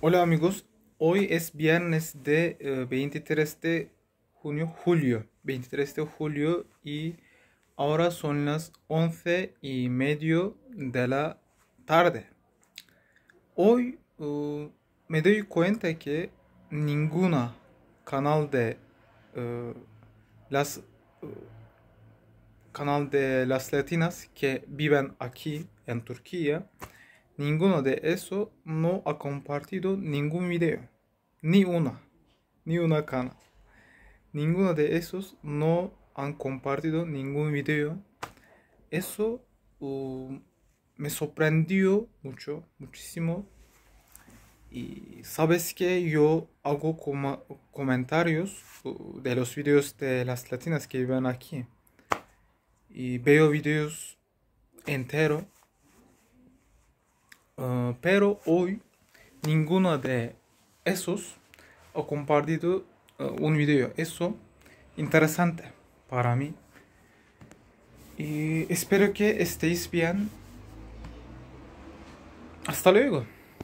Hola amigos, hoy es viernes de 23 eh, de junio, julio, 23 de julio y ahora son las 11 y medio de la tarde. Hoy uh, me doy cuenta que ninguna canal de eh, las uh, canal de las latinas que viven aquí en Turquía Ninguno de eso no ha compartido ningún video. Ni una. Ni una cana. Ninguno de esos no han compartido ningún video. Eso um, me sorprendió mucho, muchísimo. Y sabes que yo hago comentarios uh, de los videos de las latinas que viven aquí. Y veo videos enteros Ah, pero hoy ninguno de esos ha compartido ah, un video. Eso interesante para mí. Y espero que estéis bien. Hasta luego.